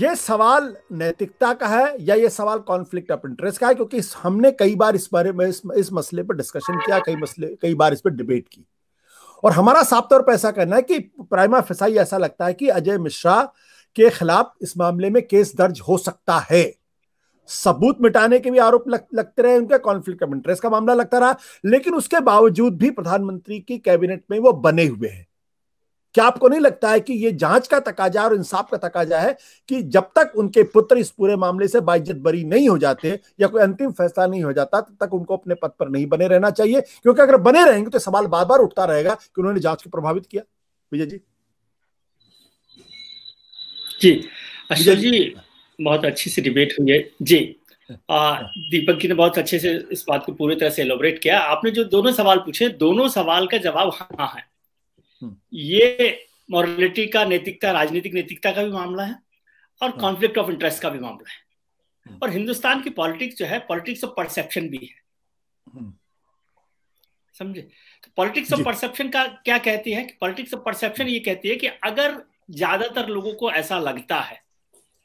ये सवाल नैतिकता का है या ये सवाल कॉन्फ्लिक्ट ऑफ इंटरेस्ट का है क्योंकि हमने कई बार इस बारे में इस, इस मसले पर डिस्कशन किया कई मसले कई बार इस पर डिबेट की और हमारा साफ तौर पर ऐसा करना है कि प्राइमा फिसाई ऐसा लगता है कि अजय मिश्रा के खिलाफ इस मामले में केस दर्ज हो सकता है सबूत मिटाने के भी आरोप लग, लगते रहे उनके कॉन्फ्लिक्ट ऑफ इंटरेस्ट का मामला लगता रहा लेकिन उसके बावजूद भी प्रधानमंत्री की कैबिनेट में वो बने हुए हैं क्या आपको नहीं लगता है कि ये जांच का तकाजा और इंसाफ का तकाजा है कि जब तक उनके पुत्र इस पूरे मामले से बाइजत बरी नहीं हो जाते या कोई अंतिम फैसला नहीं हो जाता तब तक उनको अपने पद पर नहीं बने रहना चाहिए क्योंकि अगर बने रहेंगे तो सवाल बार बार उठता रहेगा कि उन्होंने जांच को प्रभावित किया विजय जी जी अशोक जी बहुत अच्छी सी डिबेट हुई है जी आ, दीपक जी ने बहुत अच्छे से इस बात को पूरी तरह से एलोबरेट किया आपने जो दोनों सवाल पूछे दोनों सवाल का जवाब हाँ, हाँ है हम्म। ये मॉरलिटी का नैतिकता राजनीतिक नैतिकता का भी मामला है और कॉन्फ्लिक्ट ऑफ इंटरेस्ट का भी मामला है हम्म। और हिंदुस्तान की पॉलिटिक्स जो है पॉलिटिक्स ऑफ परसेप्शन भी है हम्म। समझे तो पॉलिटिक्स ऑफ परसेप्शन का क्या कहती है पॉलिटिक्स ऑफ परसेप्शन ये कहती है कि अगर ज्यादातर लोगों को ऐसा लगता है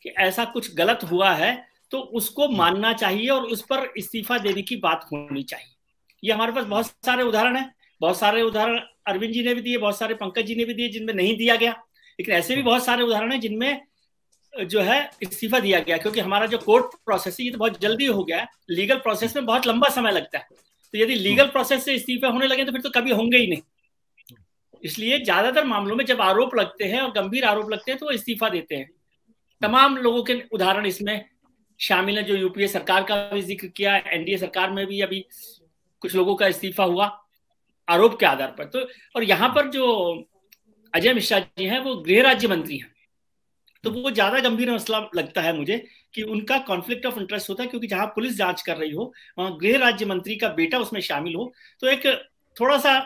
कि ऐसा कुछ गलत हुआ है तो उसको मानना चाहिए और उस पर इस्तीफा देने की बात होनी चाहिए ये हमारे पास बहुत सारे उदाहरण है बहुत सारे उदाहरण अरविंद जी ने भी दिए बहुत सारे पंकज जी ने भी दिए जिनमें नहीं दिया गया लेकिन ऐसे भी बहुत सारे उदाहरण है जिनमें जो है इस्तीफा दिया गया क्योंकि हमारा जो कोर्ट प्रोसेस है ये तो बहुत जल्दी हो गया है लीगल प्रोसेस में बहुत लंबा समय लगता है तो यदि लीगल प्रोसेस से इस्तीफा होने लगे तो फिर तो कभी होंगे ही नहीं इसलिए ज्यादातर मामलों में जब आरोप लगते हैं और गंभीर आरोप लगते हैं तो वो इस्तीफा देते हैं तमाम लोगों के उदाहरण इसमें शामिल है जो यूपीए सरकार का भी जिक्र किया एनडीए सरकार में भी अभी कुछ लोगों का इस्तीफा हुआ आरोप के आधार पर तो और यहाँ पर जो अजय मिश्रा जी हैं वो गृह राज्य मंत्री हैं तो वो ज्यादा गंभीर मसला लगता है मुझे कि उनका कॉन्फ्लिक्ट ऑफ इंटरेस्ट होता है क्योंकि जहां पुलिस जांच कर रही हो वहां गृह राज्य मंत्री का बेटा उसमें शामिल हो तो एक थोड़ा सा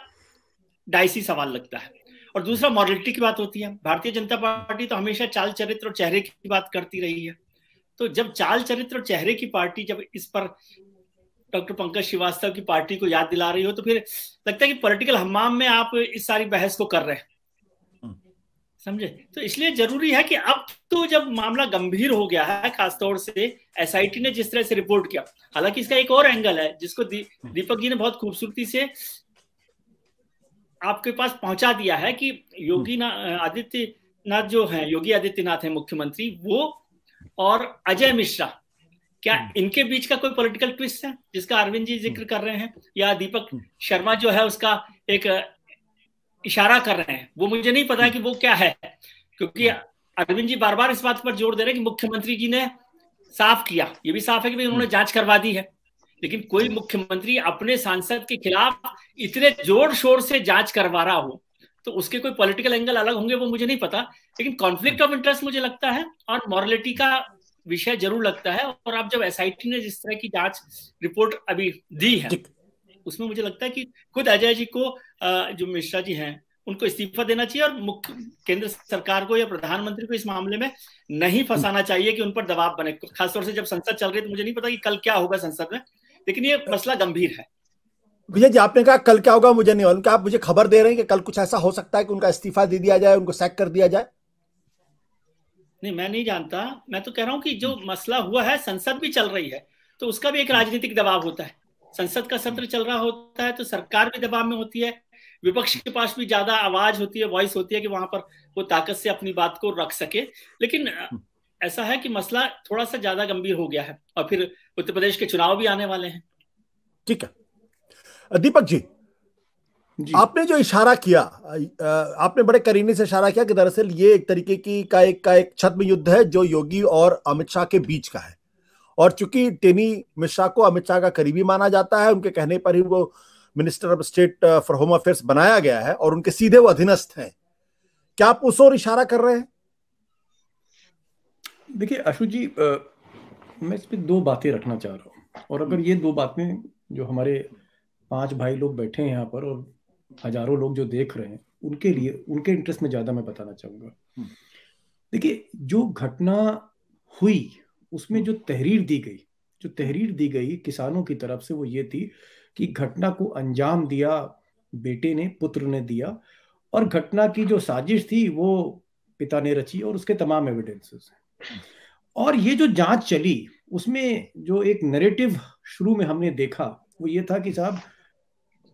डाइसी सवाल लगता है और दूसरा मॉरलिटी की बात होती है भारतीय जनता पार्टी तो हमेशा चाल चरित्र और चेहरे की बात करती रही है तो जब चाल चरित्र और चेहरे की पार्टी जब इस पर डॉक्टर पंकज श्रीवास्तव की पार्टी को याद दिला रही हो तो फिर लगता है कि पॉलिटिकल हमाम में आप इस सारी बहस को कर रहे हैं हम्म। समझे तो इसलिए जरूरी है कि अब तो जब मामला गंभीर हो गया है खासतौर से एस ने जिस तरह से रिपोर्ट किया हालांकि इसका एक और एंगल है जिसको दी, हम्म। दीपक जी ने बहुत खूबसूरती से आपके पास पहुंचा दिया है कि योगी हम्म। ना आदित्यनाथ जो है योगी आदित्यनाथ है मुख्यमंत्री वो और अजय मिश्रा क्या हम्म। इनके बीच का कोई पॉलिटिकल ट्विस्ट है जिसका अरविंद जी जिक्र हम्म। कर रहे हैं या दीपक हम्म। शर्मा जो है उसका एक इशारा कर रहे हैं वो मुझे नहीं पता कि वो क्या है क्योंकि अरविंद जी बार बार इस बात पर जोर दे रहे हैं कि मुख्यमंत्री जी ने साफ किया ये भी साफ है कि उन्होंने जांच करवा दी है लेकिन कोई मुख्यमंत्री अपने सांसद के खिलाफ इतने जोर शोर से जांच करवा रहा हो तो उसके कोई पॉलिटिकल एंगल अलग होंगे वो मुझे नहीं पता लेकिन कॉन्फ्लिक्ट ऑफ इंटरेस्ट मुझे लगता है और मॉरलिटी का विषय जरूर लगता है और आप जब एस ने जिस तरह की जांच रिपोर्ट अभी दी है उसमें मुझे लगता है कि खुद अजय जी को जो मिश्रा जी हैं उनको इस्तीफा देना चाहिए और मुख्य केंद्र सरकार को या प्रधानमंत्री को इस मामले में नहीं फंसाना चाहिए कि उन पर दबाव बने खासतौर से जब संसद चल रही है तो मुझे नहीं पता कि कल क्या होगा संसद में लेकिन ये मसला गंभीर है विजय जी आपने कहा कल क्या होगा मुझे नहीं मालूम क्या आप मुझे खबर दे रहे हैं कि कल कुछ ऐसा हो सकता है कि उनका इस्तीफा दे दिया जाए उनको सैक कर दिया जाए नहीं मैं नहीं जानता मैं तो कह रहा हूँ कि जो हम्म। मसला हुआ है संसद भी चल रही है तो उसका भी एक हम्म। राजनीतिक दबाव होता है संसद का सत्र हम्म। चल रहा होता है तो सरकार भी दबाव में होती है विपक्ष के पास भी ज्यादा आवाज होती है वॉइस होती है कि वहां पर वो ताकत से अपनी बात को रख सके लेकिन ऐसा है कि मसला थोड़ा सा ज्यादा गंभीर हो गया है और फिर उत्तर प्रदेश के चुनाव भी आने वाले हैं ठीक है दीपक जी आपने जो इशारा किया आपने बड़े करीने से इशारा किया कि दरअसल ये एक तरीके की का एक का एक छद्म युद्ध है जो योगी और अमित शाह के बीच का है और चूंकि टेनी मिश्रा को अमित शाह का करीबी माना जाता है उनके कहने पर ही वो minister of state for home affairs बनाया गया है और उनके सीधे वो अधीनस्थ हैं क्या आप उस ओर इशारा कर रहे हैं देखिए अशु जी आ, मैं इस पर दो बातें रखना चाह रहा हूँ और अगर ये दो बातें जो हमारे पांच भाई लोग बैठे हैं यहाँ पर और हजारों लोग जो देख रहे हैं उनके लिए उनके इंटरेस्ट में ज़्यादा मैं बताना चाहूंगा हम्म। देखिए जो घटना हुई उसमें हम्म। जो तहरीर दी गई जो तहरीर दी गई किसानों की तरफ से वो ये थी कि घटना को अंजाम दिया बेटे ने पुत्र ने दिया और घटना की जो साजिश थी वो पिता ने रची और उसके तमाम एविडेंसेस हैं हम्म। और ये जो जांच चली उसमें जो एक नरेटिव शुरू में हमने देखा वो ये था कि साहब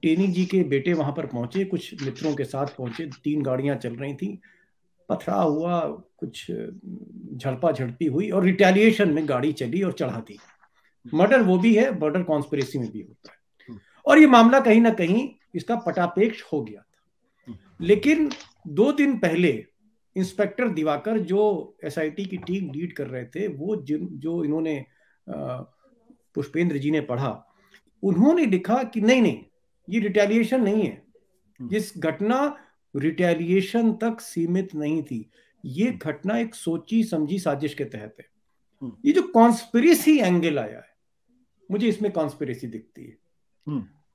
टेनी जी के बेटे वहां पर पहुंचे कुछ मित्रों के साथ पहुंचे तीन गाड़ियां चल रही थी पथरा हुआ कुछ झड़पा झड़पी हुई और रिटेलिएशन में गाड़ी चली और चढ़ा दी मर्डर वो भी है मर्डर कॉन्स्परेसी में भी होता है और ये मामला कहीं ना कहीं इसका पटापेक्ष हो गया था लेकिन दो दिन पहले इंस्पेक्टर दिवाकर जो एसआईटी की टीम लीड कर रहे थे वो जिन जो इन्होंने पुष्पेंद्र जी ने पढ़ा उन्होंने लिखा कि नहीं नहीं ये रिटेलिएशन नहीं है हम्म। जिस घटना रिटेलिएशन तक सीमित नहीं थी ये हम्म। घटना एक सोची समझी साजिश के तहत है हम्म। ये जो कॉन्स्पिरेसी एंगल आया है मुझे इसमें कॉन्स्पिरेसी दिखती है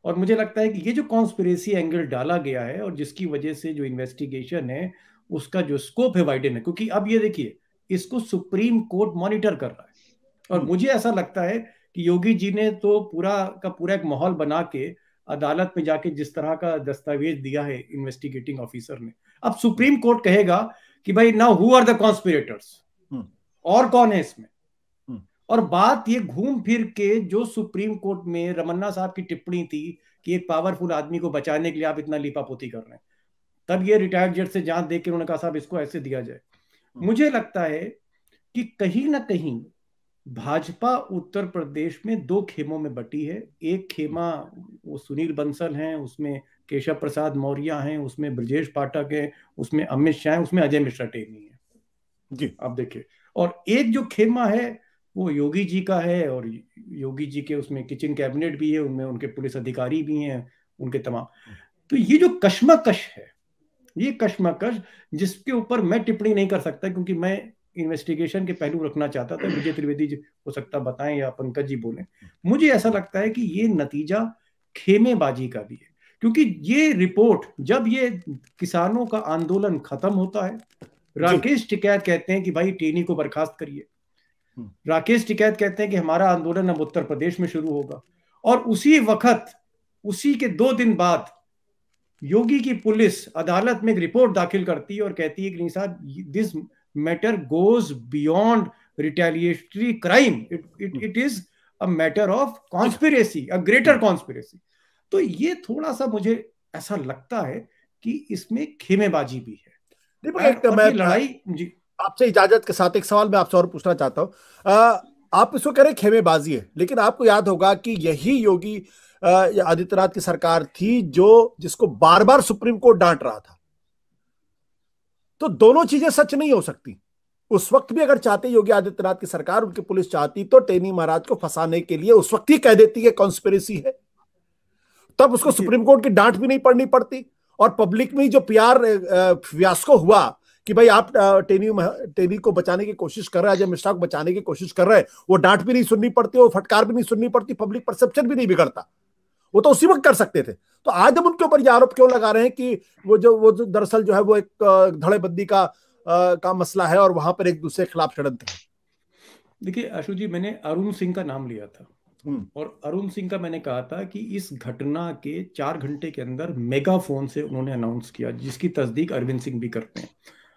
और मुझे लगता है कि ये जो कॉन्स्पिरेसी एंगल डाला गया है और जिसकी वजह से जो इन्वेस्टिगेशन है उसका जो स्कोप है वाइडन है क्योंकि अब ये देखिए इसको सुप्रीम कोर्ट मॉनिटर कर रहा है और मुझे ऐसा लगता है कि योगी जी ने तो पूरा का पूरा एक माहौल बना के अदालत में जाके जिस तरह का दस्तावेज दिया है इन्वेस्टिगेटिंग ऑफिसर ने अब सुप्रीम कोर्ट कहेगा कि भाई now who are the conspirators और कौन है इसमें हम्म। और बात ये घूम फिर के जो सुप्रीम कोर्ट में रमन्ना साहब की टिप्पणी थी कि एक पावरफुल आदमी को बचाने के लिए आप इतना लिपापोती कर रहे हैं तब ये रिटायर्ड जज से जांच देख के उन्होंने कहा साहब इसको ऐसे दिया जाए हम्म। मुझे लगता है कि कहीं ना कहीं भाजपा उत्तर प्रदेश में दो खेमों में बटी है एक खेमा वो सुनील बंसल हैं उसमें केशव प्रसाद मौर्य हैं उसमें ब्रजेश पाठक हैं उसमें अमित शाह हैं उसमें अजय मिश्रा टेमी है जी आप देखिए और एक जो खेमा है वो योगी जी का है और योगी जी के उसमें किचन कैबिनेट भी है उनमें उनके पुलिस अधिकारी भी हैं उनके तमाम तो ये जो कश्मकश है ये कश्मकश जिसके ऊपर मैं टिप्पणी नहीं कर सकता क्योंकि मैं इन्वेस्टिगेशन के पहलू रखना चाहता था विजय त्रिवेदी जी हो सकता बताएं या पंकज जी बोले मुझे ऐसा लगता है कि ये नतीजा खेमेबाजी का भी है क्योंकि ये रिपोर्ट जब ये किसानों का आंदोलन खत्म होता है राकेश टिकैत कहते हैं कि भाई टेनी को बर्खास्त करिए हम्म। राकेश टिकैत कहते हैं कि हमारा आंदोलन अब उत्तर प्रदेश में शुरू होगा और उसी वक्त उसी के दो दिन बाद योगी की पुलिस अदालत में एक रिपोर्ट दाखिल करती है और कहती है कि नहीं साहब this matter goes beyond retaliatory crime. It, it, hmm. it is a matter of conspiracy, a greater hmm. conspiracy. तो ये थोड़ा सा मुझे ऐसा लगता है कि इसमें खेमेबाजी भी है देखो एक मैं लड़ाई जी आपसे इजाजत के साथ एक सवाल मैं आपसे और पूछना चाहता हूँ आप इसको कह रहे खेमेबाजी है लेकिन आपको याद होगा कि यही योगी आदित्यनाथ की सरकार थी जो जिसको बार बार सुप्रीम कोर्ट डांट रहा था तो दोनों चीजें सच नहीं हो सकती उस वक्त भी अगर चाहते योगी आदित्यनाथ की सरकार उनकी पुलिस चाहती तो टेनी महाराज को फंसाने के लिए उस वक्त ही कह देती है कॉन्स्पेरेसी है तब उसको सुप्रीम कोर्ट की डांट भी नहीं पड़नी पड़ती और पब्लिक में जो प्यार व्यासको हुआ कि भाई आप टेनी टेनी को बचाने की कोशिश कर रहे हैं अजय मिश्रा को बचाने की कोशिश कर रहे हैं वो डांट भी नहीं सुननी पड़ती वो फटकार भी नहीं सुननी पड़ती पब्लिक परसेप्शन भी नहीं बिगड़ता वो तो उसी वक्त कर सकते थे तो आज हम उनके ऊपर ये आरोप क्यों लगा रहे हैं कि वो जो वो जो दरअसल जो है वो एक धड़ेबंदी का आ, का मसला है और वहां पर एक दूसरे के खिलाफ षडयंत्र देखिए अशोक जी मैंने अरुण सिंह का नाम लिया था हम्म। और अरुण सिंह का मैंने कहा था कि इस घटना के चार घंटे के अंदर मेगाफोन से उन्होंने अनाउंस किया जिसकी तस्दीक अरविंद सिंह भी करते हैं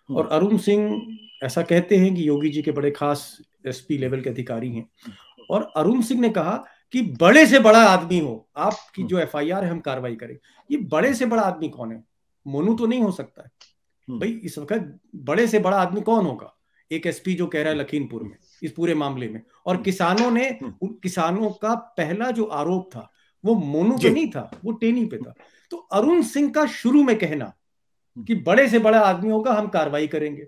हम्म। और अरुण सिंह ऐसा कहते हैं कि योगी जी के बड़े खास एसपी लेवल के अधिकारी हैं हम्म। और अरुण सिंह ने कहा कि बड़े से बड़ा आदमी हो आपकी हम्म। जो एफ आई आर है हम कार्रवाई करें ये बड़े से बड़ा आदमी कौन है मोनू तो नहीं हो सकता है हम्म। भाई इस वक्त बड़े से बड़ा आदमी कौन होगा एक एसपी जो कह रहा है हम्म। लखीमपुर में इस पूरे मामले में और किसानों ने किसानों का पहला जो आरोप था वो मोनू पे नहीं था वो टेनी पे था तो अरुण सिंह का शुरू में कहना कि बड़े से बड़ा आदमी होगा हम कार्रवाई करेंगे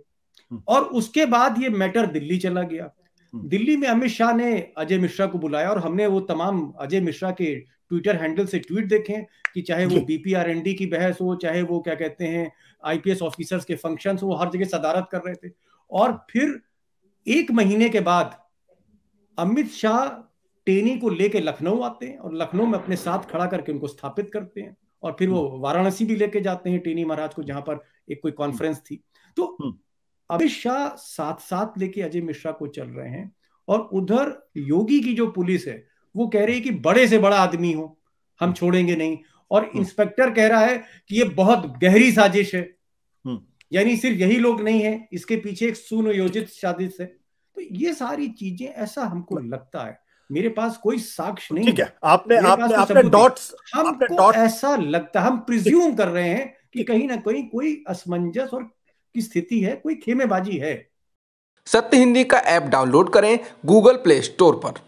और उसके बाद ये मैटर दिल्ली चला गया हम्म। दिल्ली में अमित शाह ने अजय मिश्रा को बुलाया और हमने वो तमाम अजय मिश्रा के ट्विटर हैंडल से ट्वीट देखे कि चाहे वो बीपीआरएनडी की बहस हो चाहे वो क्या कहते हैं आईपीएस ऑफिसर्स के फंक्शन वो हर जगह सदारत कर रहे थे और फिर एक महीने के बाद अमित शाह टेनी को लेके लखनऊ आते हैं और लखनऊ में अपने साथ खड़ा करके उनको स्थापित करते हैं और फिर वो हम्म। वाराणसी भी लेके जाते हैं टेनी महाराज को जहां पर एक कोई कॉन्फ्रेंस थी तो हम्म। अमित शाह साथ साथ लेके अजय मिश्रा को चल रहे हैं और उधर योगी की जो पुलिस है वो कह रही है कि बड़े से बड़ा आदमी हो हम छोड़ेंगे नहीं और हम्म। इंस्पेक्टर कह रहा है कि ये बहुत गहरी साजिश है हम्म। यानी सिर्फ यही लोग नहीं है इसके पीछे एक सुनियोजित साजिश है तो ये सारी चीजें ऐसा हमको लगता है मेरे पास कोई साक्ष्य नहीं है आपने आपने आपने डॉट्स हमको ऐसा लगता है हम प्रिज्यूम कर रहे हैं कि कहीं ना कहीं कोई असमंजस और की स्थिति है कोई खेमेबाजी है सत्य हिंदी का ऐप डाउनलोड करें गूगल प्ले स्टोर पर